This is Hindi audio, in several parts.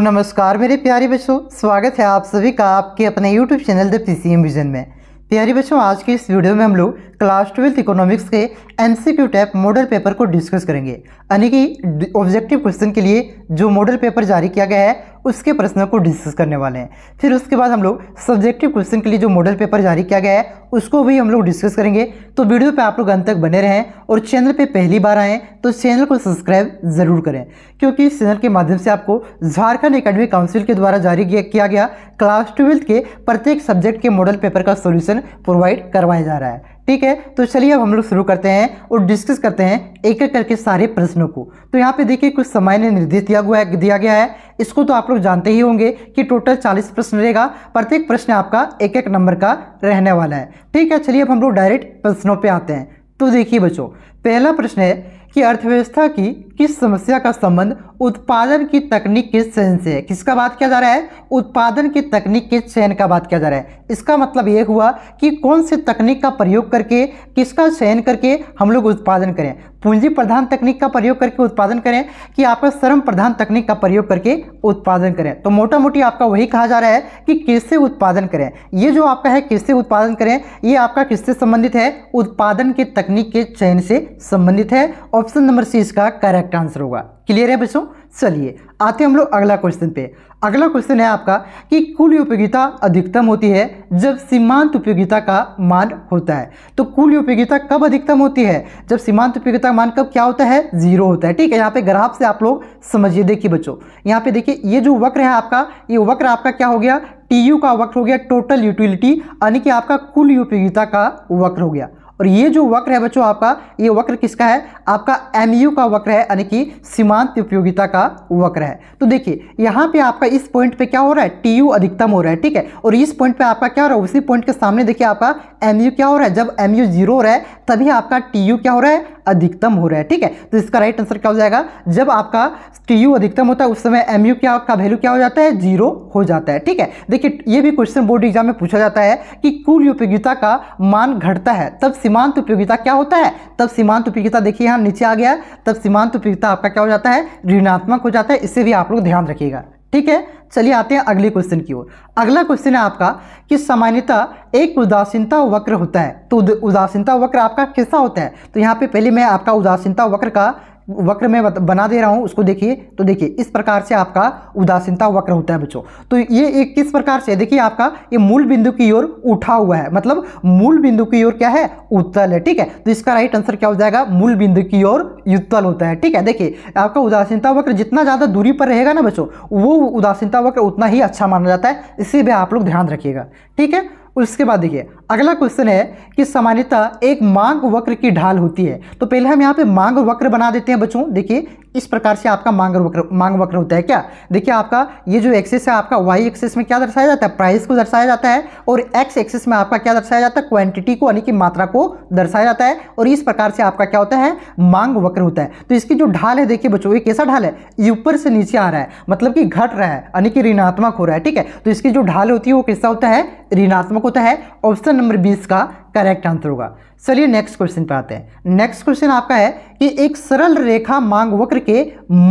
नमस्कार मेरे प्यारे बच्चों स्वागत है आप सभी का आपके अपने YouTube channel the P C vision में प्यारे बच्चों आज के इस वीडियो में हम लोग क्लास ट्वेल्थ इकोनॉमिक्स के M C Q type model paper को डिस्कस करेंगे यानी कि ऑब्जेक्टिव क्वेश्चन के लिए जो मॉडल पेपर जारी किया गया है उसके प्रश्नों को डिस्कस करने वाले हैं फिर उसके बाद हम लोग सब्जेक्टिव क्वेश्चन के लिए जो मॉडल पेपर जारी किया गया है उसको भी हम लोग डिस्कस करेंगे तो वीडियो पे आप लोग अंत तक बने रहें और चैनल पे पहली बार आएँ तो चैनल को सब्सक्राइब ज़रूर करें क्योंकि इस चैनल के माध्यम से आपको झारखंड एकेडमिक काउंसिल के द्वारा जारी किया गया क्लास ट्वेल्थ के प्रत्येक सब्जेक्ट के मॉडल पेपर का सोल्यूशन प्रोवाइड करवाया जा रहा है ठीक है तो चलिए अब हम लोग शुरू करते हैं और डिस्कस करते हैं एक एक करके सारे प्रश्नों को तो यहाँ पे देखिए कुछ समय ने निर्देश दिया हुआ है दिया गया है इसको तो आप लोग जानते ही होंगे कि टोटल 40 प्रश्न रहेगा प्रत्येक प्रश्न आपका एक एक नंबर का रहने वाला है ठीक है चलिए अब हम लोग डायरेक्ट प्रश्नों पर आते हैं तो देखिए बच्चों पहला प्रश्न है कि अर्थव्यवस्था की किस समस्या का संबंध उत्पादन की तकनीक के चयन से है किसका बात किया जा रहा है उत्पादन की तकनीक के चयन का बात किया जा रहा है इसका मतलब यह हुआ कि कौन से तकनीक का प्रयोग करके किसका चयन करके हम लोग उत्पादन करें पूंजी प्रधान तकनीक का प्रयोग करके उत्पादन करें कि आपका श्रम प्रधान तकनीक का प्रयोग करके उत्पादन करें तो मोटा मोटी आपका वही कहा जा रहा है कि कैसे उत्पादन करें ये जो आपका है किससे उत्पादन करें ये आपका किससे संबंधित है उत्पादन के तकनीक के चयन से संबंधित है और ऑप्शन नंबर सी इसका करेक्ट आंसर होगा क्लियर है बच्चों चलिए आते हम लोग अगला क्वेश्चन पे अगला क्वेश्चन है आपका कि कुल उपयोगिता अधिकतम होती है जब सीमांत उपयोगिता का मान होता है तो कुल उपयोगिता कब अधिकतम होती है जब सीमांत उपयोगिता मान कब क्या होता है जीरो होता है ठीक है यहाँ पे ग्राफ से आप लोग समझिए देखिए बच्चों यहाँ पे देखिए ये जो वक्र है आपका ये वक्र आपका क्या हो गया टी का वक्र हो गया टोटल यूटिलिटी यानी कि आपका कुल उपयोगिता का वक्र हो गया और ये जो वक्र है बच्चों आपका ये वक्र किसका है आपका एम का वक्र है यानी कि सीमांत उपयोगिता का वक्र है तो देखिए यहाँ पे आपका इस पॉइंट पे क्या हो रहा है टी अधिकतम हो रहा है ठीक है और इस पॉइंट पे आपका क्या हो रहा है उसी पॉइंट के सामने देखिए आपका एम क्या हो रहा है जब एम जीरो हो रहा है तभी आपका टी क्या हो रहा है अधिकतम हो रहा है ठीक है तो इसका राइट आंसर क्या हो जाएगा जब आपका टी अधिकतम होता है उस समय एम यू क्या का वैल्यू क्या हो जाता है जीरो हो जाता है ठीक है देखिए ये भी क्वेश्चन बोर्ड एग्जाम में पूछा जाता है कि कुल उपयोगिता का मान घटता है तब सीमांत उपयोगिता क्या होता है तब सीमांत उपयोगिता देखिए यहाँ नीचे आ गया तब सीमांत उपयोगिता आपका क्या हो जाता है ऋणात्मक हो जाता है इससे भी आप लोग ध्यान रखिएगा ठीक है चलिए आते हैं अगले क्वेश्चन की ओर अगला क्वेश्चन है आपका कि सामान्यता एक उदासीनता वक्र होता है तो उदासीनता वक्र आपका कैसा होता है तो यहाँ पे पहले मैं आपका उदासीनता वक्र का वक्र में बना दे रहा हूँ उसको देखिए तो देखिए इस प्रकार से आपका उदासीनता वक्र होता है बच्चों तो ये एक किस प्रकार से देखिए आपका ये मूल बिंदु की ओर उठा हुआ है मतलब मूल बिंदु की ओर क्या है उत्तल है ठीक है तो इसका राइट आंसर क्या हो जाएगा मूल बिंदु की ओर युत्तल होता है ठीक है देखिए आपका उदासीनता वक्र जितना ज़्यादा दूरी पर रहेगा ना बच्चों वो उदासीनता वक्र उतना ही अच्छा माना जाता है इसी पर आप लोग ध्यान रखिएगा ठीक है उसके बाद देखिए अगला क्वेश्चन है कि सामान्यतः एक मांग वक्र की ढाल होती है तो पहले हम यहाँ पे मांग वक्र बना देते हैं बच्चों देखिए इस प्रकार से आपका मांग वक्र मांग वक्र होता है क्या देखिए आपका ये जो एक्सेस है आपका वाई एक्सेस में क्या दर्शाया जाता है प्राइस को दर्शाया जाता है और एक्स एक्सेस में आपका क्या दर्शाया जाता है क्वांटिटी को यानी कि मात्रा को दर्शाया जाता है और इस प्रकार से आपका क्या होता है मांग वक्र होता है तो इसकी जो ढाल है देखिए बच्चों ये कैसा ढाल है ये ऊपर से नीचे आ रहा है मतलब कि घट रहा है यानी कि ऋणात्मक हो रहा है ठीक है तो इसकी जो ढाल होती है वो कैसा होता है ऋणात्मक होता है ऑप्शन नंबर बीस का करेक्ट आंसर होगा चलिए नेक्स्ट क्वेश्चन पर आते हैं नेक्स्ट क्वेश्चन आपका है कि एक सरल रेखा मांग वक्र के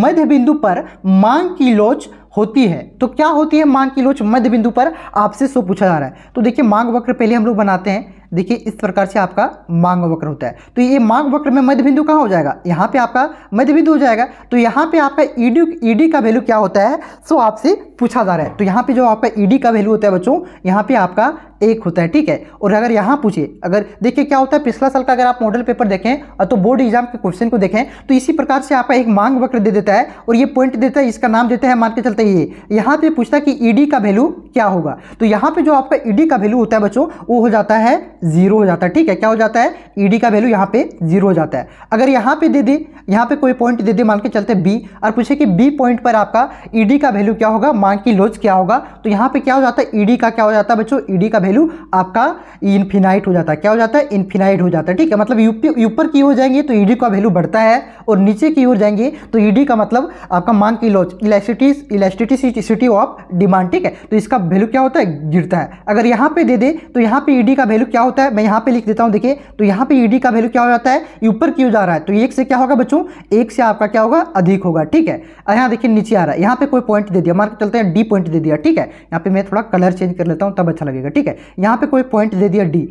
मध्य बिंदु पर मांग की लोच होती है तो क्या होती है मांग की लोच मध्य बिंदु पर आपसे सो पूछा जा रहा है तो देखिए मांग वक्र पहले हम लोग बनाते हैं देखिए इस प्रकार से आपका मांग वक्र होता है तो ये मांग वक्र में मध्य बिंदु कहाँ हो जाएगा यहाँ पे आपका मध्य बिंदु हो जाएगा तो यहाँ पे आपका ईडी ईडी का वैल्यू क्या होता है सो आपसे पूछा जा रहा है तो यहाँ पे जो आपका ईडी का वैल्यू होता है बच्चों यहाँ पे आपका एक होता है ठीक है और अगर यहाँ पूछे अगर देखिए क्या होता है पिछला साल का अगर आप मॉडल पेपर देखें तो बोर्ड एग्जाम के क्वेश्चन को देखें तो इसी प्रकार से आपका एक मांग वक्र दे देता है और ये पॉइंट देता है इसका नाम देता है मान के चलते ये यहाँ पे पूछता है कि ईडी का वैल्यू क्या होगा तो यहाँ पे जो आपका ईडी का वैल्यू होता है बच्चों वो हो जाता है जीरो हो जाता है ठीक है क्या हो जाता है ईडी का वैल्यू यहाँ पे जीरो हो जाता है अगर यहाँ पे दे दे यहाँ पे कोई पॉइंट दे दे मान के चलते बी और पूछे कि बी पॉइंट पर आपका ईडी का वैल्यू क्या होगा मान की लोज क्या होगा तो यहाँ पे क्या हो जाता है ईडी का क्या हो जाता है बच्चों ईडी का वैल्यू आपका इन्फिनाइट हो जाता है क्या हो जाता है इन्फिनाइट हो जाता है ठीक है मतलब ऊपर की ओर जाएंगे तो ईडी का वैल्यू बढ़ता है और नीचे की ओर जाएंगे तो ईडी का मतलब आपका मान की लोज इलेक्ट्रिटिस इलेक्ट्रिटिसिटी ऑफ डिमांड ठीक है तो इसका वैल्यू क्या होता है गिरता है अगर यहाँ पे दे दे तो यहाँ पे ईडी का वैल्यू क्या होता है मैं यहाँ पे लिख देता हूँ देखिए तो यहाँ पे ईडी का वैल्यू क्या हो जाता है ऊपर क्यों जा रहा है तो एक से क्या होगा बच्चों एक से आपका क्या होगा अधिक होगा ठीक है यहाँ देखिए नीचे आ रहा है यहाँ पे कोई पॉइंट दे दिया मार्क चलते हैं डी पॉइंट दे दिया ठीक है यहाँ पे मैं थोड़ा कलर चेंज कर लेता हूँ तब अच्छा लगेगा ठीक है यहाँ पे कोई पॉइंट दे दिया डी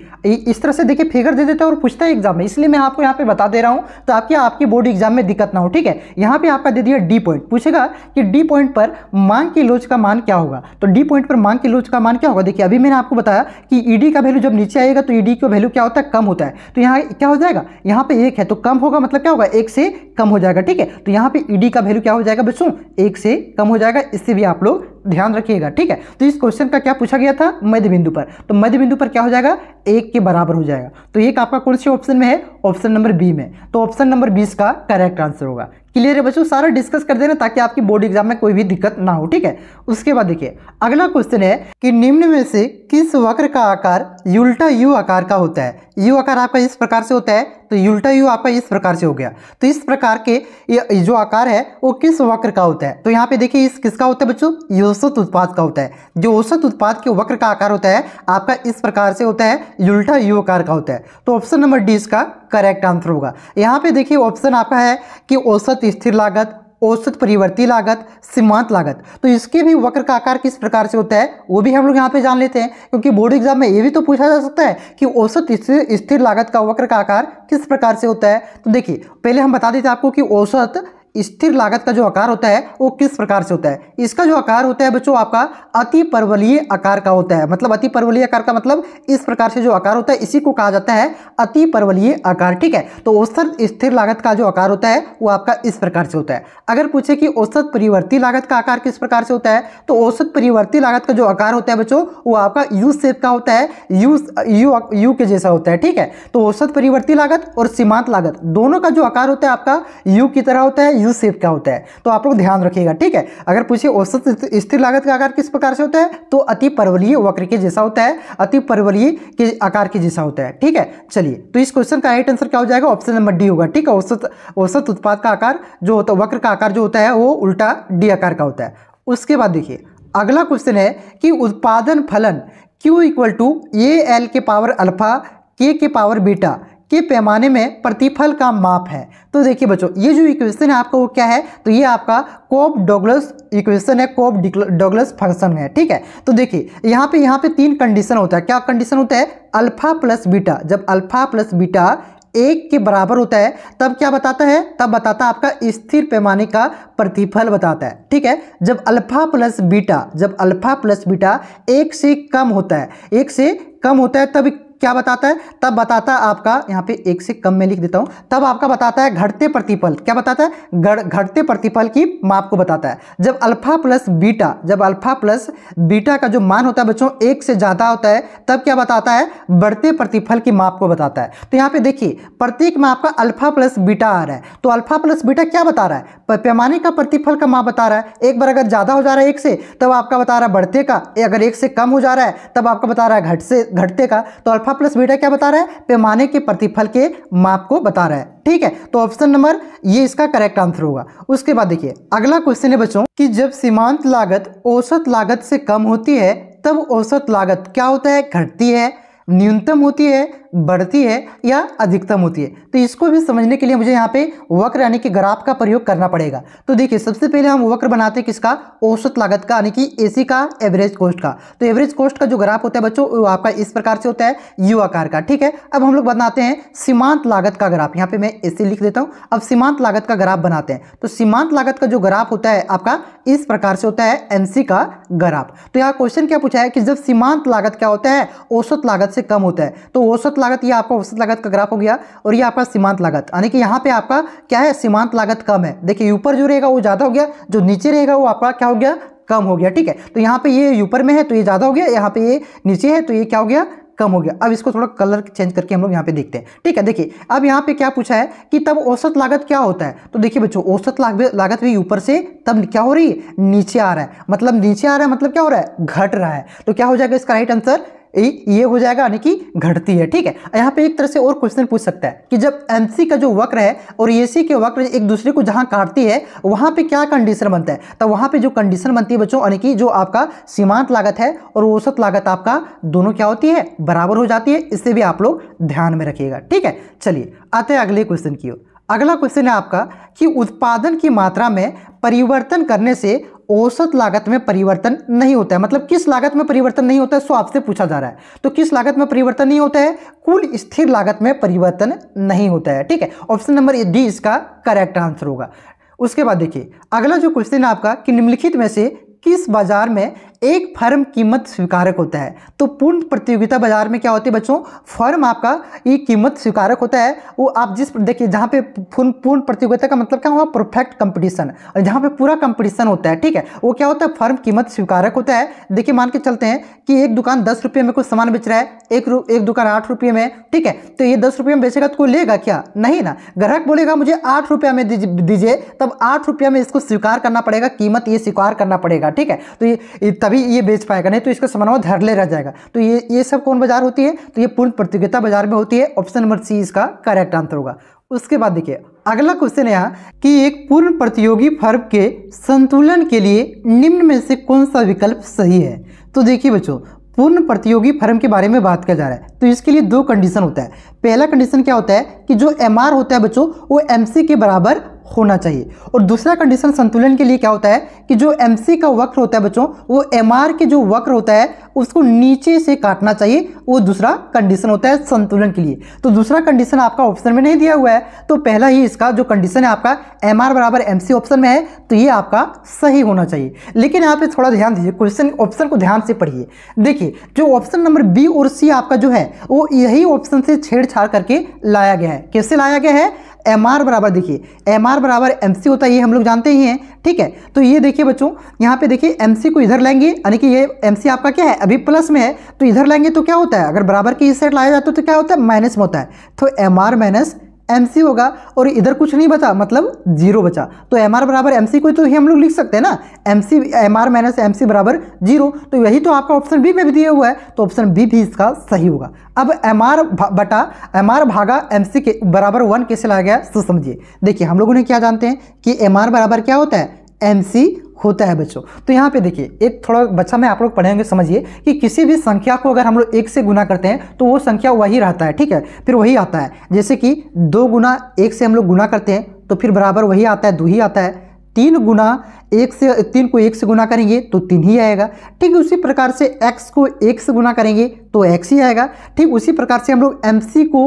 इस तरह से देखिए फिगर दे देता है और पूछता है एग्जाम में इसलिए मैं आपको यहाँ पे बता दे रहा हूँ तो आपकी आपकी बोर्ड एग्जाम में दिक्कत ना हो ठीक है यहाँ पे आपका दे दिया डी पॉइंट पूछेगा कि डी पॉइंट पर मांग की लोच का मान क्या होगा तो डी पॉइंट पर मांग की लोच का मान क्या होगा देखिए अभी मैंने आपको बताया कि ईडी का वैल्यू जब नीचे आएगा तो तो ई का वैल्यू क्या होता है कम होता है तो यहाँ क्या हो जाएगा यहाँ पे एक है तो कम होगा मतलब क्या होगा एक से कम हो जाएगा ठीक है तो यहाँ पे ई e का वैल्यू क्या हो जाएगा बच्चों एक से कम हो जाएगा इससे भी आप लोग ध्यान रखिएगा ठीक है तो इस क्वेश्चन का क्या पूछा गया था मध्य बिंदु पर तो मध्य बिंदु पर क्या हो जाएगा एक के बराबर हो जाएगा तो एक आपका कौन से ऑप्शन में है ऑप्शन नंबर बी में तो ऑप्शन नंबर बीस का करेक्ट आंसर होगा क्लियर है बच्चों सारा डिस्कस कर देना ताकि आपकी बोर्ड एग्जाम में कोई भी दिक्कत ना हो ठीक है उसके बाद देखिए अगला क्वेश्चन है कि निम्न में से किस वक्र का आकार उल्टा यू आकार का होता है यू आकार आपका इस प्रकार से होता है तो उल्टा यू आपका इस प्रकार से हो गया तो इस प्रकार के जो आकार है वो किस वक्र का होता है तो यहाँ पे देखिए इस किसका होता है बच्चों ये औसत उत्पाद का होता है जो औसत उत्पाद के वक्र का आकार होता है आपका इस प्रकार से होता है उल्टा यू आकार का होता है तो ऑप्शन नंबर डी इसका करेक्ट आंसर होगा यहाँ पे देखिए ऑप्शन आपका है कि औसत स्थिर लागत औसत परिवर्ती लागत सीमांत लागत तो इसके भी वक्र का आकार किस प्रकार से होता है वो भी हम लोग यहाँ पे जान लेते हैं क्योंकि बोर्ड एग्जाम में ये भी तो पूछा जा सकता है कि औसत स्थिर लागत का वक्र का आकार किस प्रकार से होता है तो देखिए पहले हम बता देते हैं आपको कि औसत स्थिर लागत का जो आकार होता है वो किस प्रकार से होता है इसका जो आकार होता है बच्चों आपका अति परवलीय आकार का होता है मतलब अति परवलीय आकार का मतलब इस प्रकार से जो आकार होता है इसी को कहा जाता है अति परवलीय आकार ठीक है तो औसत स्थिर लागत का जो आकार होता है वो आपका इस प्रकार से होता है अगर पूछे कि औसत परिवर्ती लागत का आकार किस प्रकार से होता है तो औसत परिवर्ती लागत का जो आकार होता है बच्चों वो आपका यू सेप का होता है यू यू यू के जैसा होता है ठीक है तो औसत परिवर्ती लागत और सीमांत लागत दोनों का जो आकार होता है आपका यू की तरह होता है यू शेप का होता है तो आप लोग ध्यान रखिएगा ठीक है अगर पूछे औसत स्थिर लागत का आकार किस प्रकार से होता है तो अति परवलीय वक्र के जैसा होता है अति परवलीय के आकार के जैसा होता है ठीक है चलिए तो इस क्वेश्चन का राइट आंसर क्या हो जाएगा ऑप्शन नंबर डी होगा ठीक है औसत औसत उत्पाद का आकार जो होता है वक्र का आकार जो होता है वो उल्टा डी आकार का होता है उसके बाद देखिए अगला क्वेश्चन है कि उत्पादन फलन Q equal to A L के पावर अल्फा के के पावर बीटा के पैमाने में प्रतिफल का माप है तो देखिए बच्चों ये जो इक्वेशन है आपका वो क्या है तो ये आपका कोप डोगलस इक्वेशन है कोप डोगलस फंक्शन है ठीक है तो देखिए यहाँ पे यहाँ पे तीन कंडीशन होता है क्या कंडीशन होता है अल्फा प्लस बीटा जब अल्फा प्लस बीटा एक के बराबर होता है तब क्या बताता है तब बताता है आपका स्थिर पैमाने का प्रतिफल बताता है ठीक है जब अल्फा प्लस बीटा जब अल्फा प्लस बीटा एक से कम होता है एक से कम होता है तब क्या बताता है तब बताता है आपका यहाँ पे एक से कम में लिख देता हूँ तब आपका बताता है घटते प्रतिफल क्या बताता है घटते प्रतिफल की माप को बताता है जब अल्फा प्लस बीटा जब अल्फा प्लस बीटा का जो मान होता है बच्चों एक से ज़्यादा होता है तब क्या बताता है बढ़ते प्रतिफल की माप को बताता है तो यहाँ पे देखिए प्रत्येक में आपका अल्फा प्लस बीटा आ रहा है तो अल्फा प्लस बीटा क्या बता रहा है पैमाने का प्रतिफल का माप बता रहा है एक बार अगर ज़्यादा हो जा रहा है एक से तब आपका बता रहा है बढ़ते का अगर एक से कम हो जा रहा है तब आपका बता रहा है घट से घटते का तो अल्फा अल्फा प्लस बीटा क्या बता रहा है पैमाने के प्रतिफल के माप को बता रहा है ठीक है तो ऑप्शन नंबर ये इसका करेक्ट आंसर होगा उसके बाद देखिए अगला क्वेश्चन है बच्चों कि जब सीमांत लागत औसत लागत से कम होती है तब औसत लागत क्या होता है घटती है न्यूनतम होती है बढ़ती है या अधिकतम होती है तो इसको भी समझने के लिए मुझे यहाँ पे वक्र यानी कि ग्राफ का प्रयोग करना पड़ेगा तो देखिए सबसे पहले हम वक्र बनाते हैं किसका औसत लागत का यानी कि एसी का एवरेज कोस्ट का तो एवरेज कोस्ट का जो ग्राफ होता है बच्चों आपका इस प्रकार से होता है यू आकार का ठीक है अब हम लोग बनाते हैं सीमांत लागत का ग्राफ यहाँ पे मैं ऐसे लिख देता हूँ अब सीमांत लागत का ग्राफ बनाते हैं तो सीमांत लागत का जो ग्राफ होता है आपका इस प्रकार से होता है एमसी का ग्राफ तो यहाँ क्वेश्चन क्या पूछा है कि जब सीमांत लागत क्या होता है औसत लागत से कम होता है तो औसत लागत ये आपका औसत लागत का ग्राफ हो गया और ये आपका सीमांत लागत यानी कि यहाँ पे आपका क्या है सीमांत लागत कम है देखिए ऊपर जो रहेगा वो ज़्यादा हो गया जो नीचे रहेगा वो आपका क्या हो गया कम हो गया ठीक है तो यहाँ पे ये ऊपर में है तो ये ज़्यादा हो गया यहाँ पे ये नीचे है तो ये क्या हो गया कम हो गया अब इसको थोड़ा कलर चेंज करके हम लोग यहाँ पे देखते हैं ठीक है देखिए अब यहाँ पे क्या पूछा है कि तब औसत लागत क्या होता है तो देखिए बच्चों औसत लागत भी ऊपर से तब क्या हो रही है नीचे आ रहा है मतलब नीचे आ रहा है मतलब क्या हो रहा है घट रहा है तो क्या हो जाएगा इसका राइट आंसर ये हो जाएगा यानी कि घटती है ठीक है यहाँ पे एक तरह से और क्वेश्चन पूछ सकता है कि जब एम का जो वक्र है और ए के वक्र एक दूसरे को जहाँ काटती है वहाँ पर क्या कंडीशन बनता है तो वहाँ पर जो कंडीशन बनती है बच्चों यानी कि जो आपका सीमांत लागत है और औसत लागत आपका दोनों क्या होती है बराबर हो जाती है इससे भी आप लोग ध्यान में रखिएगा ठीक है चलिए आते हैं अगले क्वेश्चन की ओर अगला क्वेश्चन है आपका कि उत्पादन की मात्रा में परिवर्तन करने से औसत लागत में परिवर्तन नहीं होता है मतलब किस लागत में परिवर्तन नहीं होता है सो आपसे पूछा जा रहा है तो किस लागत में परिवर्तन नहीं होता है कुल स्थिर लागत में परिवर्तन नहीं होता है ठीक है ऑप्शन नंबर डी इसका करेक्ट आंसर होगा उसके बाद देखिए अगला जो क्वेश्चन है आपका कि निम्नलिखित में से किस बाजार में एक फर्म कीमत स्वीकारक होता है तो पूर्ण प्रतियोगिता बाजार में क्या होती है बच्चों फर्म आपका ये कीमत स्वीकारक होता है वो आप जिस देखिए जहाँ पे पूर्ण प्रतियोगिता का मतलब क्या हुआ परफेक्ट कंपटीशन और जहाँ पे पूरा कंपटीशन होता है ठीक है वो क्या होता है फर्म कीमत स्वीकारक होता है देखिए मान के चलते हैं कि एक दुकान दस रुपये में कुछ सामान बेच रहा है एक एक दुकान आठ रुपये में ठीक है तो ये दस रुपये में बेचेगा तो कोई लेगा क्या नहीं ना ग्राहक बोलेगा मुझे आठ रुपया में दीजिए तब आठ रुपया में इसको स्वीकार करना पड़ेगा कीमत ये स्वीकार करना पड़ेगा ठीक है तो ये तभी ये बेच पाएगा नहीं तो इसका सामान धरले रह जाएगा तो ये ये सब कौन बाजार होती है तो ये पूर्ण प्रतियोगिता बाजार में होती है ऑप्शन नंबर सी इसका करेक्ट आंसर होगा उसके बाद देखिए अगला क्वेश्चन है कि एक पूर्ण प्रतियोगी फर्म के संतुलन के लिए निम्न में से कौन सा विकल्प सही है तो देखिए बच्चों पूर्ण प्रतियोगी फर्म के बारे में बात किया जा रहा है तो इसके लिए दो कंडीशन होता है पहला कंडीशन क्या होता है कि जो एम होता है बच्चों वो एम के बराबर होना चाहिए और दूसरा कंडीशन संतुलन के लिए क्या होता है कि जो एम का वक्र होता है बच्चों वो एम के जो वक्र होता है उसको नीचे से काटना चाहिए वो दूसरा कंडीशन होता है संतुलन के लिए तो दूसरा कंडीशन आपका ऑप्शन में नहीं दिया हुआ है तो पहला ही इसका जो कंडीशन है आपका एम बराबर एम ऑप्शन में है तो ये आपका सही होना चाहिए लेकिन यहाँ पे थोड़ा ध्यान दीजिए क्वेश्चन ऑप्शन को ध्यान से पढ़िए देखिए जो ऑप्शन नंबर बी और सी आपका जो है वो यही ऑप्शन से छेड़ छाड़ करके लाया गया है किससे लाया गया है एम आर बराबर देखिए एम आर बराबर एम सी होता है ये हम लोग जानते ही हैं ठीक है तो ये देखिए बच्चों यहाँ पे देखिए एम सी को इधर लाएंगे यानी कि ये एम सी आपका क्या है अभी प्लस में है तो इधर लाएंगे तो क्या होता है अगर बराबर की इस साइड लाया जाता है तो क्या होता है माइनस में होता है तो M R minus M C होगा और इधर कुछ नहीं बचा मतलब जीरो बचा तो एम आर बराबर एम सी को तो ही हम लोग लिख सकते हैं ना M C M R minus M C बराबर जीरो तो यही तो आपका ऑप्शन बी में भी दिया हुआ है तो ऑप्शन बी भी इसका सही होगा अब एम आर बटा एम आर भागा एम सी के बराबर वन कैसे लाया गया तो समझिए देखिए हम लोगों ने क्या जानते हैं कि एम आर बराबर क्या होता है एम सी होता है बच्चों तो यहाँ पे देखिए एक थोड़ा बच्चा में आप लोग पढ़ेंगे समझिए कि किसी भी संख्या को अगर हम लोग एक से गुना करते हैं तो वो संख्या वही रहता है ठीक है फिर वही आता है जैसे कि दो गुना एक से हम लोग गुना करते हैं तो फिर बराबर वही आता है दो ही आता है तीन गुना एक से तीन को एक से गुना करेंगे तो तीन ही आएगा ठीक उसी प्रकार से एक्स को एक से गुना करेंगे तो एक्स ही आएगा ठीक उसी प्रकार से हम लोग एम को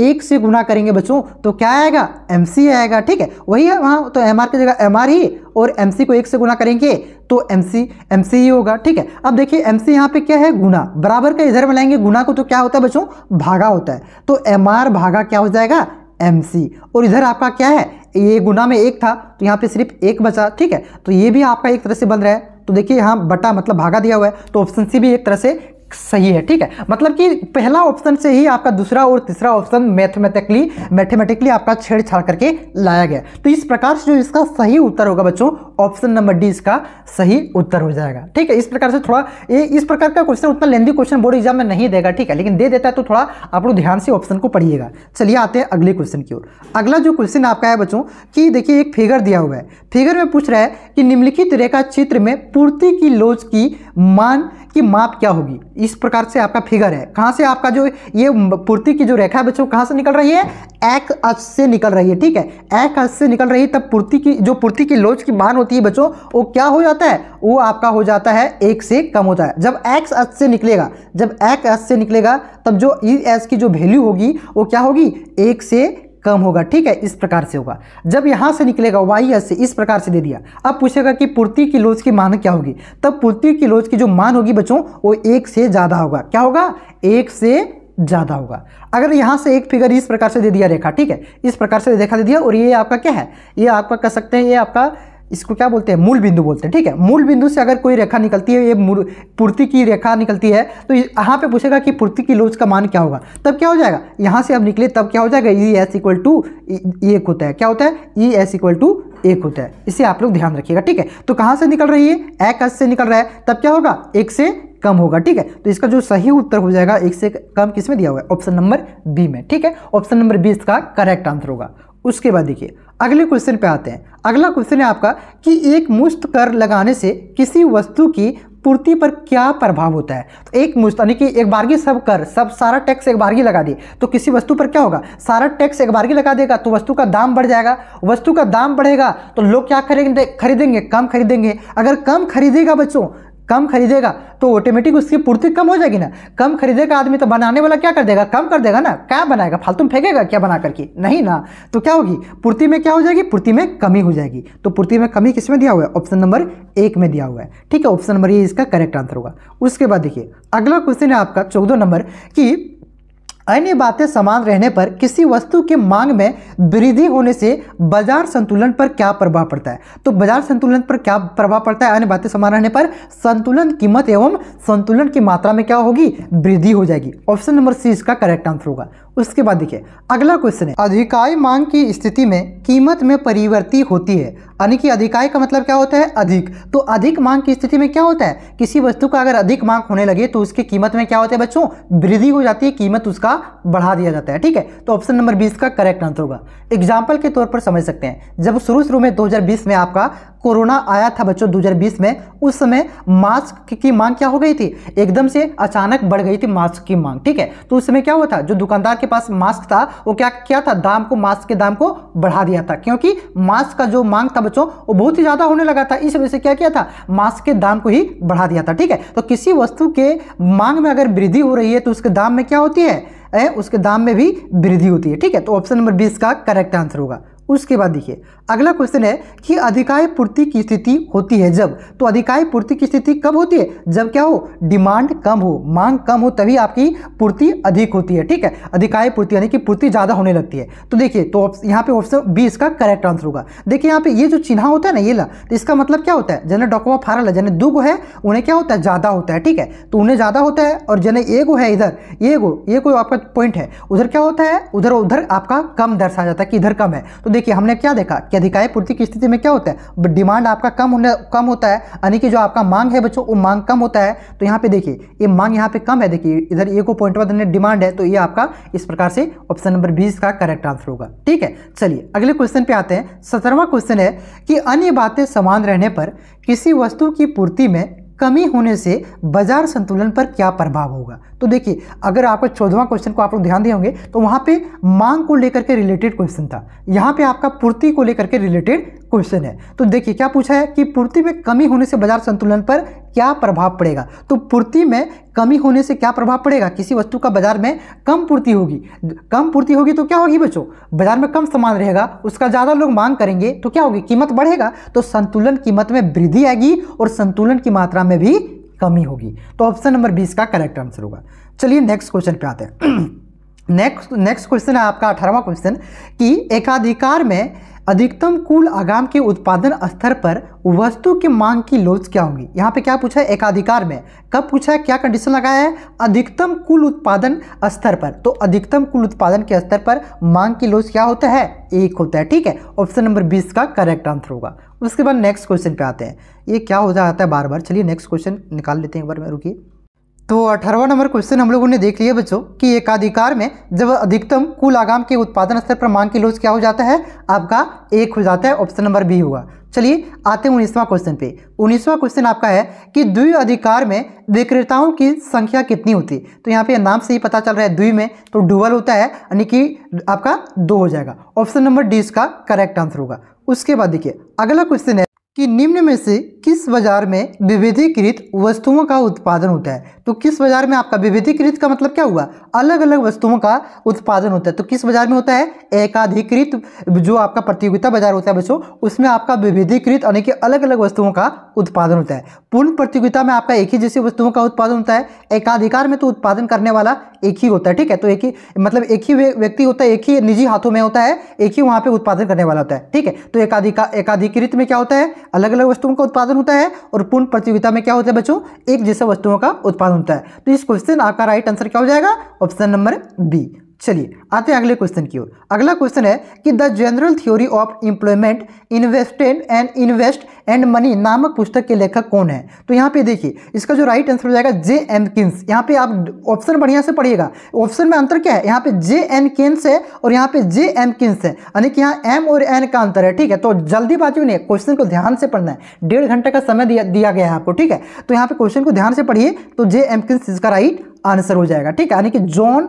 एक से गुना करेंगे बच्चों तो क्या आएगा एम आएगा ठीक है वही है वहाँ तो एम आर की जगह एम ही और एम को एक से गुना करेंगे तो एम सी एम सी ही होगा ठीक है अब देखिए एम सी यहाँ पे क्या है गुना बराबर का इधर में लाएंगे गुना को तो क्या होता है बच्चों भागा होता है तो एम आर भागा क्या हो जाएगा एम सी और इधर आपका क्या है ये गुना में एक था तो यहाँ पे सिर्फ एक बचा ठीक है तो ये भी आपका एक तरह से बन रहा है तो देखिए यहाँ बटा मतलब भागा दिया हुआ है तो ऑप्शन सी भी एक तरह से सही है ठीक है मतलब कि पहला ऑप्शन से ही आपका दूसरा और तीसरा ऑप्शन मैथमेटिकली मैथमेटिकली आपका छेड़छाड़ करके लाया गया तो इस प्रकार से जो इसका सही उत्तर होगा बच्चों ऑप्शन नंबर डी इसका सही उत्तर हो जाएगा ठीक है इस प्रकार से थोड़ा ये इस प्रकार का क्वेश्चन उतना लेंदी क्वेश्चन बोर्ड एग्जाम में नहीं देगा ठीक है लेकिन दे देता है तो थोड़ा आप लोग ध्यान से ऑप्शन को पढ़िएगा चलिए आते हैं अगले क्वेश्चन की ओर अगला जो क्वेश्चन आपका है बच्चों कि देखिए एक फिगर दिया हुआ है फिगर में पूछ रहा है कि निम्नलिखित रेखा चित्र में पूर्ति की लोच की मान की माप क्या होगी इस प्रकार से आपका फिगर है कहाँ से आपका जो ये पूर्ति की जो रेखा है बच्चों कहाँ से निकल रही है एक अक्ष से निकल रही है ठीक है एक अक्ष से निकल रही है तब पूर्ति की जो पूर्ति की लोच की मान होती है बच्चों वो क्या हो जाता है वो आपका हो जाता है एक से कम होता है जब एक्स अस से निकलेगा जब एक्स अस से निकलेगा तब जो ई e एस की जो वैल्यू होगी वो क्या होगी एक से कम होगा ठीक है इस प्रकार से होगा जब यहां से निकलेगा वाई एस से इस प्रकार से दे दिया अब पूछेगा कि पूर्ति की लोज की मान क्या होगी तब पूर्ति की लोज की जो मान होगी बच्चों वो एक से ज़्यादा होगा क्या होगा एक से ज़्यादा होगा अगर यहां से एक फिगर इस प्रकार से दे दिया रेखा ठीक है इस प्रकार से रेखा दे दिया और ये आपका क्या है ये आपका कह सकते हैं ये आपका इसको क्या बोलते हैं मूल बिंदु बोलते हैं ठीक है मूल बिंदु से अगर कोई रेखा निकलती है ये पूर्ति की रेखा निकलती है तो यहाँ पे पूछेगा कि पूर्ति की लोच का मान क्या होगा तब क्या हो जाएगा यहाँ से अब निकले तब क्या हो जाएगा ई एस इक्वल टू एक होता है क्या होता है ई एस इक्वल टू एक होता है इसे आप लोग ध्यान रखिएगा ठीक है तो कहाँ से निकल रही है एक अस से निकल रहा है तब क्या होगा एक से कम होगा ठीक है तो इसका जो सही उत्तर हो जाएगा एक से कम किस में दिया हुआ है ऑप्शन नंबर बी में ठीक है ऑप्शन नंबर बी इसका करेक्ट आंसर होगा उसके बाद देखिए अगले क्वेश्चन पे आते हैं अगला क्वेश्चन है आपका कि एक मुश्त कर लगाने से किसी वस्तु की पूर्ति पर क्या प्रभाव होता है तो एक मुश्त यानी कि एक बारगी सब कर सब सारा टैक्स एक बारगी लगा दी तो किसी वस्तु पर क्या होगा सारा टैक्स एक बारगी लगा देगा तो वस्तु का दाम बढ़ जाएगा वस्तु का दाम बढ़ेगा तो लोग क्या खरीदेंगे खरीदेंगे कम खरीदेंगे अगर कम खरीदेगा बच्चों कम खरीदेगा तो ऑटोमेटिक उसकी पूर्ति कम हो जाएगी ना कम खरीदेगा आदमी तो बनाने वाला क्या कर देगा कम कर देगा ना क्या बनाएगा फालतू फेंकेगा क्या बना करके नहीं ना तो क्या होगी पूर्ति में क्या हो जाएगी पूर्ति में कमी हो जाएगी तो पूर्ति में कमी किस में दिया हुआ है ऑप्शन नंबर एक में दिया हुआ है ठीक है ऑप्शन नंबर ये इसका करेक्ट आंसर होगा उसके बाद देखिए अगला क्वेश्चन है आपका चौदह नंबर कि अन्य बातें समान रहने पर किसी वस्तु के मांग में वृद्धि होने से बाजार संतुलन पर क्या प्रभाव पड़ता है तो बाजार संतुलन पर क्या प्रभाव पड़ता है अन्य बातें समान रहने पर संतुलन कीमत एवं संतुलन की मात्रा में क्या होगी वृद्धि हो जाएगी ऑप्शन नंबर सी इसका करेक्ट आंसर होगा उसके बाद देखिए अगला क्वेश्चन है अधिकाय मांग की स्थिति में कीमत में परिवर्ती होती है यानी कि अधिकाय का मतलब क्या होता है अधिक तो अधिक मांग की स्थिति में क्या होता है किसी वस्तु का अगर अधिक मांग होने लगे तो उसकी कीमत में क्या होता है बच्चों वृद्धि हो जाती है कीमत उसका बढ़ा दिया जाता है ठीक है तो ऑप्शन नंबर बीस का करेक्ट आंसर होगा एग्जाम्पल के तौर पर समझ सकते हैं जब शुरू शुरू में दो में आपका कोरोना आया था बच्चों 2020 में उस समय मास्क की मांग क्या हो गई थी एकदम से अचानक बढ़ गई थी मास्क की मांग ठीक है तो उस समय क्या हुआ था जो दुकानदार के पास मास्क था वो क्या क्या था दाम को मास्क के दाम को बढ़ा दिया था क्योंकि मास्क का जो मांग था बच्चों वो बहुत ही ज़्यादा होने लगा था इस वजह से क्या किया था मास्क के दाम को ही बढ़ा दिया था ठीक है तो किसी वस्तु के मांग में अगर वृद्धि हो रही है तो उसके दाम में क्या होती है ए, उसके दाम में भी वृद्धि होती है ठीक है तो ऑप्शन नंबर बीस का करेक्ट आंसर होगा उसके बाद देखिए अगला क्वेश्चन है कि अधिकाय पूर्ति की स्थिति होती है जब तो अधिकाय पूर्ति की स्थिति कब होती है जब क्या हो डिमांड कम हो मांग कम हो तभी आपकी पूर्ति अधिक होती है ठीक है अधिकाय पूर्ति यानी कि पूर्ति ज़्यादा होने लगती है तो देखिए तो यहाँ पे ऑप्शन बी इसका करेक्ट आंसर होगा देखिए यहाँ पे ये जो चिन्ह होता है ना ये ला तो इसका मतलब क्या होता है जन डॉक्यूमा फारल है जैसे दो गो है उन्हें क्या होता है ज़्यादा होता है ठीक है तो उन्हें ज़्यादा होता है और जन ए गो है इधर ये गो ये कोई आपका पॉइंट है उधर क्या होता है उधर उधर आपका कम दर्शा जाता है कि इधर कम है तो देखिए हमने क्या देखा कि अधिकाय पूर्ति की स्थिति में क्या होता है डिमांड आपका कम होने कम होता है यानी कि जो आपका मांग है बच्चों वो मांग कम होता है तो यहाँ पे देखिए ये मांग यहाँ पे कम है देखिए इधर ए को पॉइंट वन डिमांड है तो ये आपका इस प्रकार से ऑप्शन नंबर बीस का करेक्ट आंसर होगा ठीक है चलिए अगले क्वेश्चन पे आते हैं सत्रहवा क्वेश्चन है कि अन्य बातें समान रहने पर किसी वस्तु की पूर्ति में कमी होने से बाजार संतुलन पर क्या प्रभाव होगा तो देखिए अगर आपका चौदहवा क्वेश्चन को आप लोग ध्यान दिए होंगे तो वहां पे मांग को लेकर के रिलेटेड क्वेश्चन था यहां पे आपका पूर्ति को लेकर के रिलेटेड क्वेश्चन है तो देखिए क्या पूछा है कि पूर्ति में कमी होने से बाजार संतुलन पर क्या प्रभाव पड़ेगा तो पूर्ति में कमी होने से क्या प्रभाव पड़ेगा किसी वस्तु का बाजार में कम पूर्ति होगी कम पूर्ति होगी तो क्या होगी बच्चों बाजार में कम सामान रहेगा उसका ज़्यादा लोग मांग करेंगे तो क्या होगी कीमत बढ़ेगा तो संतुलन कीमत में वृद्धि आएगी और संतुलन की मात्रा में भी कमी होगी तो ऑप्शन नंबर बीस का करेक्ट आंसर होगा चलिए नेक्स्ट क्वेश्चन पे आते हैं नेक्स्ट नेक्स्ट क्वेश्चन है आपका अठारहवा क्वेश्चन कि एकाधिकार में अधिकतम कुल आगाम के उत्पादन स्तर पर वस्तु की मांग की लोच क्या होगी यहाँ पे क्या पूछा है एकाधिकार में कब पूछा है क्या कंडीशन लगाया है अधिकतम कुल उत्पादन स्तर पर तो अधिकतम कुल उत्पादन के स्तर पर मांग की लोच क्या होता है एक होता है ठीक है ऑप्शन नंबर बीस का करेक्ट आंसर होगा उसके बाद नेक्स्ट क्वेश्चन पे आते हैं ये क्या हो जाता है बार बार चलिए नेक्स्ट क्वेश्चन निकाल लेते हैं एक बार में रुकी तो अठारहवा नंबर क्वेश्चन हम लोगों ने देख लिया बच्चों कि एकाधिकार में जब अधिकतम कुल आगाम के उत्पादन स्तर पर मांग की लोच क्या हो जाता है आपका एक हो जाता है ऑप्शन नंबर बी होगा चलिए आते हैं उन्नीसवां क्वेश्चन पे उन्नीसवां क्वेश्चन आपका है कि द्वि अधिकार में विक्रेताओं की संख्या कितनी होती है तो यहाँ पे नाम से ही पता चल रहा है द्वि में तो डुअल होता है यानी कि आपका दो हो जाएगा ऑप्शन नंबर डी इसका करेक्ट आंसर होगा उसके बाद देखिए अगला क्वेश्चन है कि निम्न में से किस बाजार में विविधीकृत वस्तुओं का उत्पादन होता है तो किस बाजार में आपका विविधीकृत का मतलब क्या हुआ अलग अलग वस्तुओं का उत्पादन होता है तो किस बाजार में होता है एकाधिकृत जो आपका प्रतियोगिता बाजार होता है बच्चों उसमें आपका विविधीकृत यानी कि अलग अलग वस्तुओं का उत्पादन होता है पूर्ण प्रतियोगिता में आपका एक ही जैसी वस्तुओं का उत्पादन होता है एकाधिकार में तो उत्पादन करने वाला एक ही होता है ठीक है तो एक ही मतलब एक ही व्यक्ति होता है एक ही निजी हाथों में होता है एक ही वहाँ पे उत्पादन करने वाला होता है ठीक है तो एकाधिकार एकाधिकृत में क्या होता है अलग अलग वस्तुओं का उत्पादन होता है और पूर्ण प्रतियोगिता में क्या होता है बच्चों एक जैसे वस्तुओं का उत्पादन होता है तो इस क्वेश्चन आपका राइट आंसर क्या हो जाएगा ऑप्शन नंबर बी चलिए आते हैं अगले क्वेश्चन की ओर अगला क्वेश्चन है कि the general theory of employment invested and invest and money नामक पुस्तक के लेखक कौन है तो यहाँ पे देखिए इसका जो राइट आंसर हो जाएगा जे एम किन्स यहाँ पे आप ऑप्शन बढ़िया से पढ़िएगा ऑप्शन में अंतर क्या है यहाँ पे जे एन किन्स है और यहाँ पे जे एम किन्स है यानी कि यहाँ एम और एन का अंतर है ठीक है तो जल्दी बात नहीं क्वेश्चन को ध्यान से पढ़ना है डेढ़ घंटे का समय दिया दिया गया है आपको ठीक है तो यहाँ पे क्वेश्चन को ध्यान से पढ़िए तो जे एम किन्स इसका राइट आंसर हो जाएगा ठीक है यानी कि जॉन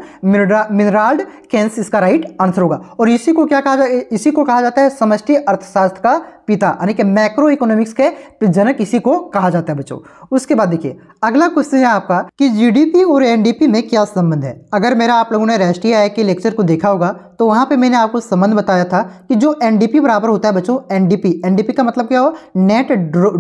मिनराल्ड केन्स इसका राइट आंसर होगा और इसी को क्या कहा जा इसी को कहा जाता है समष्टि अर्थशास्त्र का पिता यानी कि मैक्रो इकोनॉमिक्स के जनक इसी को कहा जाता है बच्चों उसके बाद देखिए अगला क्वेश्चन है आपका कि जीडीपी और एनडीपी में क्या संबंध है अगर मेरा आप लोगों ने राष्ट्रीय आय के लेक्चर को देखा होगा तो वहां पे मैंने आपको संबंध बताया था कि जो एनडीपी बराबर होता है बच्चों एनडीपी एनडीपी का मतलब क्या हो नेट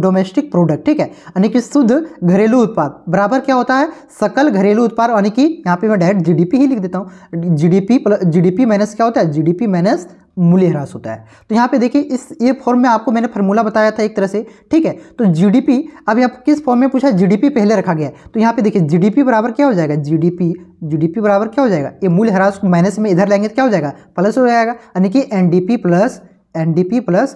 डोमेस्टिक प्रोडक्ट ठीक है यानी कि शुद्ध घरेलू उत्पाद बराबर क्या होता है सकल घरेलू उत्पाद यानी कि यहाँ पे मैं डायरेक्ट जीडीपी ही लिख देता हूँ जीडीपी प्लस जीडीपी माइनस क्या होता है जीडीपी माइनस मूल्य ह्रास होता है तो यहाँ पे देखिए इस ये फॉर्म में आपको मैंने फॉर्मूला बताया था एक तरह से ठीक है तो जीडीपी अभी आप किस फॉर्म में पूछा जीडीपी पहले रखा गया है तो यहाँ पे देखिए जीडीपी बराबर क्या हो जाएगा जीडीपी जीडीपी बराबर क्या हो जाएगा ये मूल्य ह्रास माइनस में इधर लेंगे तो क्या हो जाएगा प्लस हो जाएगा यानी कि एनडीपी प्लस एनडीपी प्लस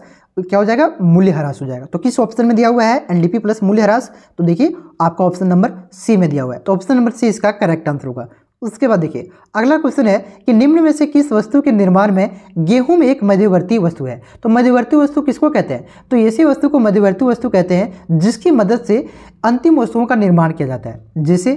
क्या हो जाएगा मूल्य ह्रास हो जाएगा तो किस ऑप्शन में दिया हुआ है एनडीपी प्लस मूल्य ह्रास तो देखिए आपका ऑप्शन नंबर सी में दिया हुआ है तो ऑप्शन नंबर सी इसका करेक्ट आंसर होगा उसके बाद देखिए अगला क्वेश्चन है कि निम्न में से किस वस्तु के निर्माण में गेहूं एक मध्यवर्ती वस्तु है तो मध्यवर्ती वस्तु किसको कहते हैं तो ऐसी वस्तु को मध्यवर्ती वस्तु कहते हैं जिसकी मदद से अंतिम वस्तुओं का निर्माण किया जाता है जैसे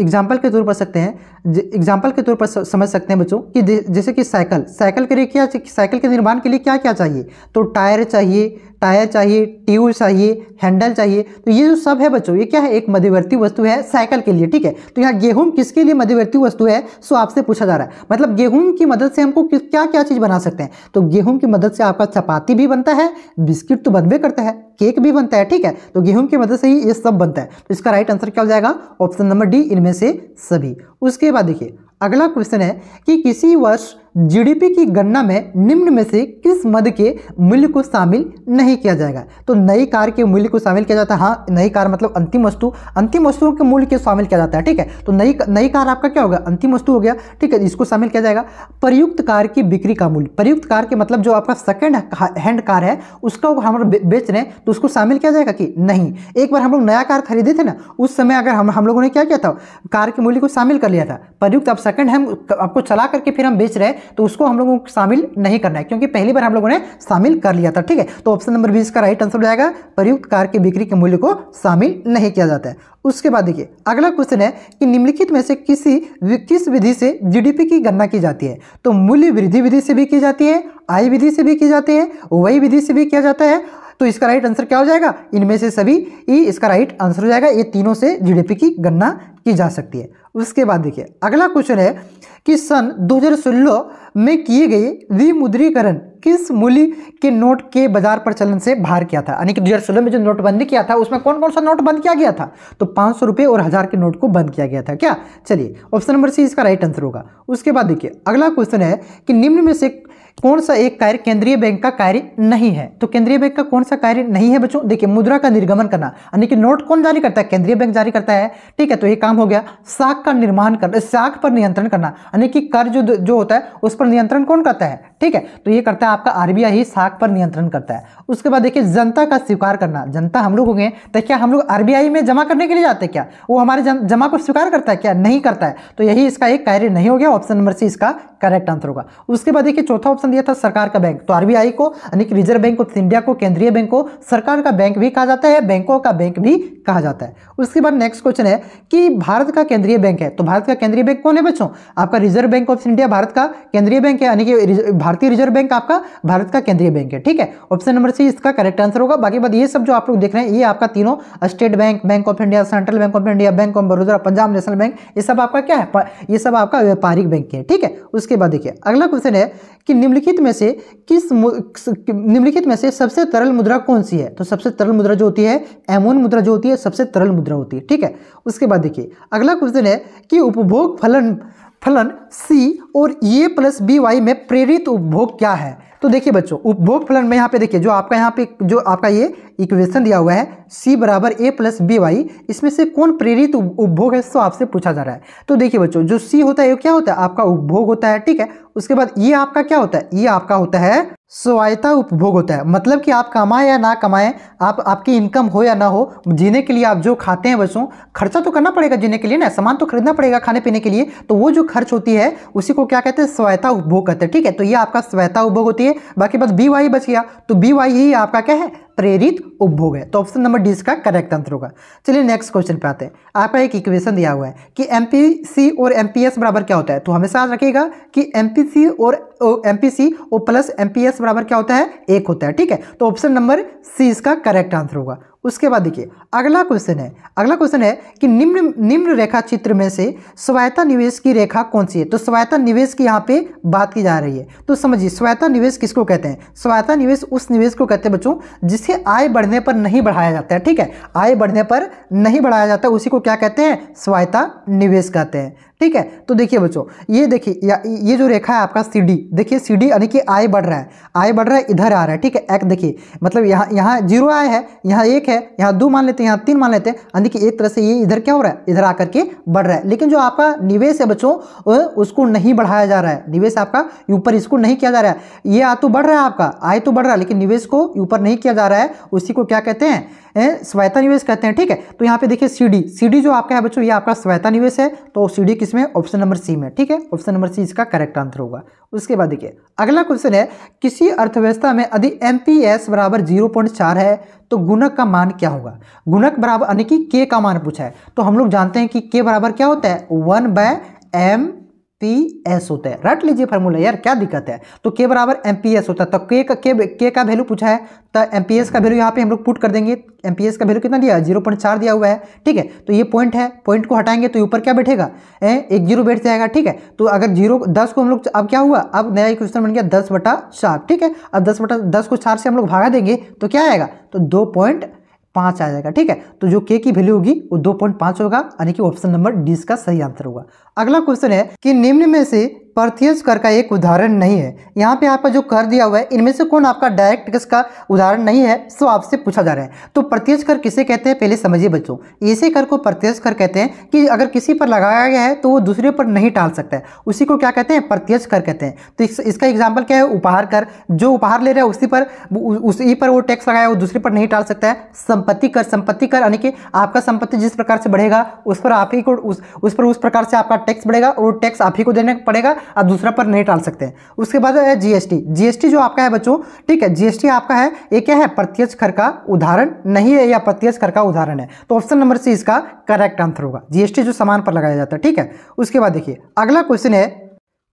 एग्जाम्पल के तौर पर सकते हैं एग्जाम्पल के तौर पर समझ सकते हैं बच्चों कि जैसे कि साइकिल साइकिल के लिए क्या साइकिल के निर्माण के लिए क्या क्या चाहिए तो टायर चाहिए टायर चाहिए ट्यूब चाहिए हैंडल चाहिए तो ये जो सब है बच्चों ये क्या है एक मध्यवर्ती वस्तु है साइकिल के लिए ठीक है तो यहाँ गेहूं किसके लिए मध्यवर्ती वस्तु है सो आपसे पूछा जा रहा है मतलब गेहूं की मदद से हमको क्या क्या चीज़ बना सकते हैं तो गेहूं की मदद से आपका चपाती भी बनता है बिस्किट तो बनबे करता है केक भी बनता है ठीक है तो गेहूं की मदद से ही ये सब बनता है तो इसका राइट आंसर क्या हो जाएगा ऑप्शन नंबर डी इनमें से सभी उसके बाद देखिए अगला क्वेश्चन है कि किसी वर्ष जीडीपी की गणना में निम्न में से किस मद के मूल्य को शामिल नहीं किया जाएगा तो नई कार के मूल्य को शामिल किया जाता है हाँ नई कार मतलब अंतिम वस्तु अंतिम वस्तुओं के मूल्य के शामिल किया जाता है ठीक है तो नई नई कार आपका क्या होगा अंतिम वस्तु हो गया ठीक है तो इसको शामिल किया जाएगा प्रयुक्त कार की बिक्री का मूल्य प्रयुक्त कार के मतलब जो आपका सेकेंड हैंड कार है उसका हम बेच रहे हैं तो उसको शामिल किया जाएगा कि नहीं एक बार हम लोग नया कार खरीदे थे ना उस समय अगर हम हम लोगों ने क्या किया था कार के मूल्य को शामिल कर लिया था प्रयुक्त आप सेकेंड हैंड आपको चला करके फिर हम बेच रहे हैं तो उसको हम लोगों को शामिल नहीं करना है क्योंकि पहली बार हम लोगों ने शामिल कर लिया था ठीक है तो ऑप्शन नंबर बीस का राइट आंसर हो जाएगा प्रयुक्त कार के बिक्री के मूल्य को शामिल नहीं किया जाता है उसके बाद देखिए अगला क्वेश्चन है कि निम्नलिखित में से किसी किस विधि से जीडीपी की गणना की जाती है तो मूल्य वृद्धि विधि से भी की जाती है आय विधि से भी की जाती है वही विधि से भी किया जाता है तो इसका राइट आंसर क्या हो जाएगा इनमें से सभी ई e इसका राइट आंसर हो जाएगा ये तीनों से जीडीपी की गणना की जा सकती है उसके बाद देखिए अगला क्वेश्चन है कि सन सोलह में किए गए विमुद्रीकरण किस मूल्य के नोट के बाजार पर चलन से बाहर किया था यानी कि दो में जो नोटबंदी किया था उसमें कौन कौन सा नोट बंद किया गया था तो पाँच सौ रुपये और हज़ार के नोट को बंद किया गया था क्या चलिए ऑप्शन नंबर सी इसका राइट आंसर होगा उसके बाद देखिए अगला क्वेश्चन है कि निम्न में से कौन सा एक कार्य केंद्रीय बैंक का कार्य नहीं है तो केंद्रीय बैंक का कौन सा कार्य नहीं है बच्चों देखिए मुद्रा का निर्गमन करना यानी कि नोट कौन जारी करता है केंद्रीय बैंक जारी करता है ठीक है तो ये काम हो गया साख का निर्माण करना साख पर नियंत्रण करना यानी कि कर जो जो होता है उस पर नियंत्रण कौन करता है ठीक है तो ये करता है आपका आरबीआई ही साख पर नियंत्रण करता है उसके बाद देखिए जनता का स्वीकार करना जनता हम लोग होंगे तो क्या हम लोग आरबीआई में जमा करने के लिए जाते हैं क्या वो हमारे जमा को स्वीकार करता है क्या नहीं करता है तो यही इसका एक कार्य नहीं हो गया ऑप्शन नंबर सी इसका करेक्ट आंसर होगा उसके बाद देखिए चौथा ऑप्शन दिया था सरकार का बैंक तो आरबीआई को यानी कि रिजर्व बैंक ऑफ इंडिया को केंद्रीय बैंक को सरकार का बैंक भी कहा जाता है बैंकों का बैंक भी कहा जाता है उसके बाद नेक्स्ट क्वेश्चन है कि भारत का केंद्रीय बैंक है तो भारत का केंद्रीय बैंक कौन है बच्चों आपका रिजर्व बैंक ऑफ इंडिया भारत का केंद्रीय बैंक है यानी कि भारतीय रिजर्व बैंक आपका भारत का केंद्रीय बैंक है ठीक है ऑप्शन नंबर सी इसका करेक्ट आंसर होगा बाकी बात ये सब जो आप लोग देख रहे हैं ये आपका तीनों state bank bank of India central bank of India bank of Baroda Punjab national bank ये सब आपका क्या है ये सब आपका व्यापारिक बैंक है ठीक है उसके बाद देखिए अगला क्वेश्चन है कि निम्नलिखित में से किस निम्नलिखित में से सबसे तरल मुद्रा कौन सी है तो सबसे तरल मुद्रा जो होती है एमोन मुद्रा जो होती है सबसे तरल मुद्रा होती है ठीक है उसके बाद देखिए अगला क्वेश्चन है कि उपभोग फलन फलन सी और ए प्लस बी वाई में प्रेरित उपभोग क्या है तो देखिए बच्चों उपभोग फलन में यहाँ पे देखिए जो आपका यहाँ पे जो आपका ये इक्वेशन दिया हुआ है सी बराबर ए प्लस बी वाई इसमें से कौन प्रेरित उपभोग है सो आपसे पूछा जा रहा है तो देखिए बच्चों जो सी होता है वो क्या होता है आपका उपभोग होता है ठीक है उसके बाद ये आपका क्या होता है ये आपका होता है स्वायता उपभोग होता है मतलब कि आप कमाएं या ना कमाएं आप आपकी इनकम हो या ना हो जीने के लिए आप जो खाते हैं बच्चों खर्चा तो करना पड़ेगा जीने के लिए ना सामान तो खरीदना पड़ेगा खाने पीने के लिए तो वो जो खर्च होती है उसी को क्या कहते हैं स्वायता उपभोग कहते हैं ठीक है तो ये आपका स्वायता उपभोग होती है बाकी बस बी वाई बच गया तो बी वाई ही आपका क्या है प्रेरित उपभोग है तो ऑप्शन नंबर डी इसका करेक्ट आंसर होगा चलिए नेक्स्ट क्वेश्चन पे आते हैं आपका एक इक्वेशन दिया हुआ है कि एमपीसी और एमपीएस बराबर क्या होता है तो हमेशा याद रखिएगा कि एमपीसी और एमपीसी और प्लस एमपीएस बराबर क्या होता है एक होता है ठीक है तो ऑप्शन नंबर सी इसका करेक्ट आंसर होगा उसके बाद देखिए अगला क्वेश्चन है अगला क्वेश्चन है कि निम्न निम्न रेखा चित्र में से स्वायत्ता निवेश की रेखा कौन सी है तो स्वायत्ता निवेश की यहाँ पे बात की जा रही है तो समझिए स्वायत्ता निवेश किसको कहते हैं स्वायत्ता निवेश उस निवेश को कहते हैं बच्चों जिसे आय बढ़ने पर नहीं बढ़ाया जाता है ठीक है आय बढ़ने पर नहीं बढ़ाया जाता उसी को क्या कहते हैं स्वायत्ता निवेश कहते हैं ठीक है तो देखिए बच्चों ये देखिए ये जो रेखा है आपका सी डी देखिए सी डी यानी कि आय बढ़ रहा है आय बढ़ रहा है इधर आ रहा है ठीक है एक देखिए मतलब यहाँ यहाँ जीरो आय है यहाँ एक है यहाँ दो मान लेते हैं यहाँ तीन मान लेते हैं यानी कि एक तरह से ये इधर क्या हो रहा है इधर आकर के बढ़ रहा है लेकिन जो आपका निवेश है बच्चों उसको नहीं बढ़ाया जा रहा है निवेश आपका ऊपर इसको नहीं किया जा रहा है ये आ तो बढ़ रहा है आपका आय तो बढ़ रहा है लेकिन निवेश को ऊपर नहीं किया जा रहा है उसी को क्या कहते हैं स्वायत्ता निवेश कहते हैं ठीक है तो यहाँ पे देखिए सीडी सीडी जो आपका है बच्चों ये आपका स्वायत्ता निवेश है तो सीडी किस में ऑप्शन नंबर सी में ठीक है ऑप्शन नंबर सी इसका करेक्ट आंसर होगा उसके बाद देखिए अगला क्वेश्चन है किसी अर्थव्यवस्था में यदि एम पी एस बराबर जीरो पॉइंट चार है तो गुणक का मान क्या होगा गुणक बराबर यानी कि के का मान पूछा है तो हम लोग जानते हैं कि के बराबर क्या होता है one by M P S होता है रट लीजिए फार्मूला यार क्या दिक्कत है तो के बराबर एम पी एस होता है तो के का के, के का वैल्यू पूछा है तो एम पी एस का वैल्यू यहाँ पे हम लोग पुट कर देंगे एम पी एस का वैल्यू कितना दिया जीरो पॉइंट चार दिया हुआ है ठीक है तो ये पॉइंट है पॉइंट को हटाएंगे तो ऊपर क्या बैठेगा ए, एक जीरो बैठ जाएगा ठीक है तो अगर जीरो दस को हम लोग अब क्या हुआ अब नया क्वेश्चन बन गया दस बटा चार ठीक है अब दस बटा दस को चार से हम लोग भागा देंगे तो क्या आएगा तो दो पॉइंट पाँच आ जाएगा ठीक है तो जो के की वैल्यू होगी वो दो पॉइंट पाँच होगा यानी कि ऑप्शन नंबर डी इसका सही आंसर होगा अगला क्वेश्चन है कि निम्न में से प्रत्यक्ष कर का एक उदाहरण नहीं है यहाँ पे आपका जो कर दिया हुआ है इनमें से कौन आपका डायरेक्ट टैक्स का उदाहरण नहीं है सो आपसे पूछा जा रहा है तो प्रत्यक्ष कर किसे कहते हैं पहले समझिए बच्चों इसी कर को प्रत्यक्ष कर कहते हैं कि अगर किसी पर लगाया गया है तो वो दूसरे पर नहीं टाल सकता है उसी को क्या कहते हैं प्रत्यक्ष कर कहते हैं तो इस, इसका एग्जाम्पल क्या है उपहार कर जो उपहार ले रहा है उसी पर उसी पर वो टैक्स लगाया वो दूसरे पर नहीं टाल सकता है संपत्ति कर संपत्ति कर यानी कि आपका संपत्ति जिस प्रकार से बढ़ेगा उस पर आप ही को उस पर उस प्रकार से आपका टैक्स बढ़ेगा और टैक्स आप ही को देना पड़ेगा आप दूसरा पर नहीं डाल सकते उसके बाद है जीएसटी जीएसटी जो आपका है बच्चों ठीक है जीएसटी आपका है ये क्या है प्रत्यक्ष कर का उदाहरण नहीं है या प्रत्यक्ष कर का उदाहरण है तो ऑप्शन नंबर सी इसका करेक्ट आंसर होगा जीएसटी जो सामान पर लगाया जाता है ठीक है उसके बाद देखिए अगला क्वेश्चन है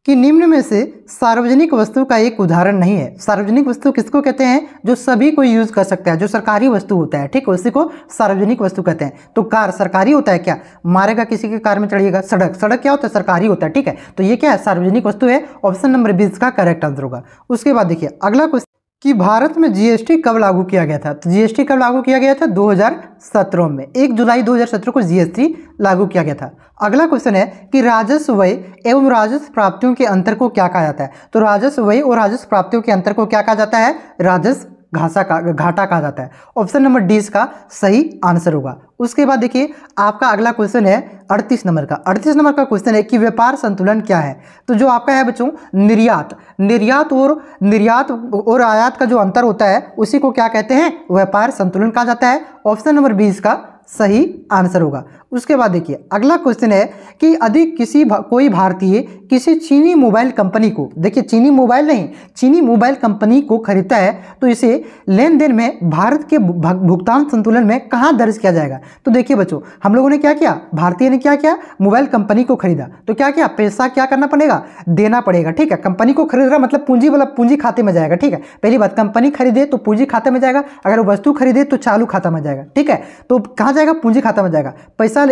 कि निम्न में से सार्वजनिक वस्तु का एक उदाहरण नहीं है सार्वजनिक वस्तु किसको कहते हैं जो सभी कोई यूज़ कर सकता है जो सरकारी वस्तु होता है ठीक है उसी को सार्वजनिक वस्तु कहते हैं तो कार सरकारी होता है क्या मारेगा किसी के कार में चढ़िएगा सड़क सड़क क्या होता है सरकारी होता है ठीक है तो ये क्या है सार्वजनिक वस्तु है ऑप्शन नंबर बीस का करेक्ट आंसर होगा उसके बाद देखिए अगला क्वेश्चन कि भारत में जीएसटी कब लागू किया गया था तो जीएसटी कब लागू किया गया था 2017 में 1 जुलाई 2017 को जीएसटी लागू किया गया था अगला क्वेश्चन है कि राजस्व व्यय एवं राजस्व प्राप्तियों के अंतर को क्या कहा जाता है तो राजस्व व्यय और राजस्व प्राप्तियों के अंतर को क्या कहा जाता है राजस्व घासा का घाटा कहा जाता है ऑप्शन नंबर डी इसका सही आंसर होगा उसके बाद देखिए आपका अगला क्वेश्चन है अड़तीस नंबर का अड़तीस नंबर का क्वेश्चन है कि व्यापार संतुलन क्या है तो जो आपका है बच्चों निर्यात निर्यात और निर्यात और आयात का जो अंतर होता है उसी को क्या कहते हैं व्यापार संतुलन कहा जाता है ऑप्शन नंबर बी इसका सही आंसर होगा उसके बाद देखिए अगला क्वेश्चन है कि यदि किसी भा, कोई भारतीय किसी चीनी मोबाइल कंपनी को देखिए चीनी मोबाइल नहीं चीनी मोबाइल कंपनी को खरीदता है तो इसे लेन देन में भारत के भुगतान संतुलन में कहाँ दर्ज किया जाएगा तो देखिए बच्चों हम लोगों ने क्या किया भारतीय ने क्या किया मोबाइल कंपनी को खरीदा तो क्या किया पैसा क्या करना पड़ेगा देना पड़ेगा ठीक है कंपनी को खरीद रहा मतलब पूंजी वाला पूंजी खाते में जाएगा ठीक है पहली बात कंपनी खरीदे तो पूंजी खाते में जाएगा अगर वस्तु खरीदे तो चालू खाता में जाएगा ठीक है तो कहाँ जाएगा पूंजी खाता में जाएगा पैसा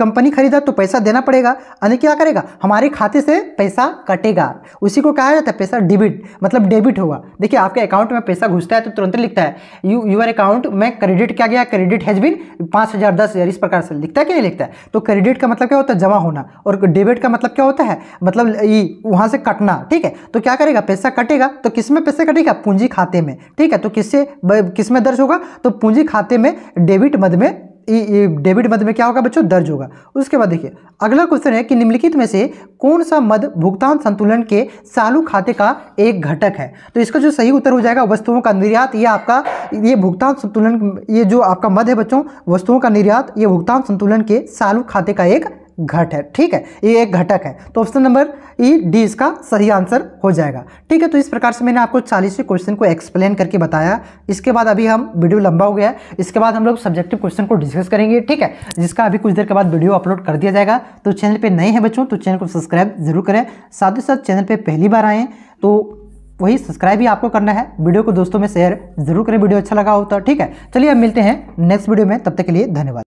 कंपनी खरीदा तो पैसा देना पड़ेगा यानी क्या करेगा हमारे खाते से पैसा कटेगा उसी को कहा जाता है पैसा डेबिट मतलब डेबिट होगा देखिए आपके अकाउंट में पैसा घुसता है तो तुरंत लिखता है यू यूर अकाउंट में क्रेडिट क्या गया क्रेडिट हैज बिन पाँच हज़ार दस हज़ार इस प्रकार से लिखता है कि नहीं लिखता है तो क्रेडिट का मतलब क्या होता है जमा होना और डेबिट का मतलब क्या होता है मतलब वहाँ से कटना ठीक है तो क्या करेगा पैसा कटेगा तो किस में पैसा कटेगा पूंजी खाते में ठीक है तो किससे किस में दर्ज होगा तो पूंजी खाते में डेबिट मद में डेबिट मद में क्या होगा बच्चों दर्ज होगा उसके बाद देखिए अगला क्वेश्चन है कि निम्नलिखित में से कौन सा मद भुगतान संतुलन के चालू खाते का एक घटक है तो इसका जो सही उत्तर हो जाएगा वस्तुओं का निर्यात ये आपका ये भुगतान संतुलन ये जो आपका मद है बच्चों वस्तुओं का निर्यात ये भुगतान संतुलन के चालू खाते का एक घट है ठीक है ये एक घटक है तो ऑप्शन नंबर ई डी इसका सही आंसर हो जाएगा ठीक है तो इस प्रकार से मैंने आपको चालीसवें क्वेश्चन को एक्सप्लेन करके बताया इसके बाद अभी हम वीडियो लंबा हो गया है इसके बाद हम लोग सब्जेक्टिव क्वेश्चन को डिस्कस करेंगे ठीक है जिसका अभी कुछ देर के बाद वीडियो अपलोड कर दिया जाएगा तो चैनल पर नए हैं बच्चों तो चैनल को सब्सक्राइब जरूर करें साथ ही साथ चैनल पर पहली बार आएँ तो वही सब्सक्राइब भी आपको करना है वीडियो को दोस्तों में शेयर जरूर करें वीडियो अच्छा लगा हो तो ठीक है चलिए अब मिलते हैं नेक्स्ट वीडियो में तब तक के लिए धन्यवाद